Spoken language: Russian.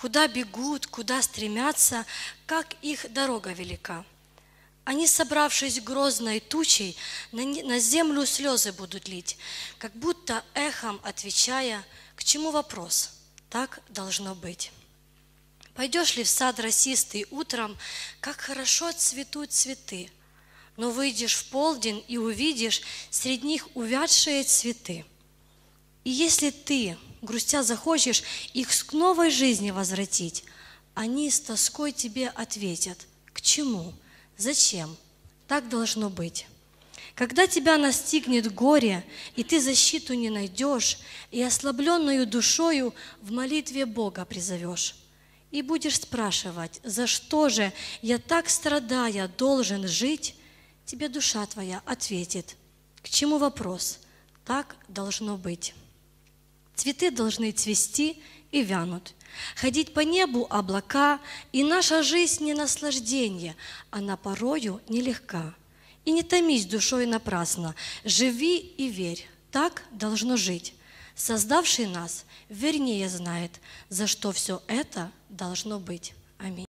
куда бегут, куда стремятся, как их дорога велика. Они, собравшись грозной тучей, на землю слезы будут лить, как будто эхом отвечая, к чему вопрос, так должно быть. Пойдешь ли в сад расистый утром, как хорошо цветут цветы, но выйдешь в полдень и увидишь среди них увядшие цветы. И если ты грустя захочешь их к новой жизни возвратить, они с тоской тебе ответят, к чему, зачем, так должно быть. Когда тебя настигнет горе, и ты защиту не найдешь, и ослабленную душою в молитве Бога призовешь, и будешь спрашивать, за что же я так страдая должен жить, тебе душа твоя ответит, к чему вопрос, так должно быть. Цветы должны цвести и вянут. Ходить по небу облака, и наша жизнь не наслаждение, она порою нелегка. И не томись душой напрасно, живи и верь, так должно жить. Создавший нас вернее знает, за что все это должно быть. Аминь.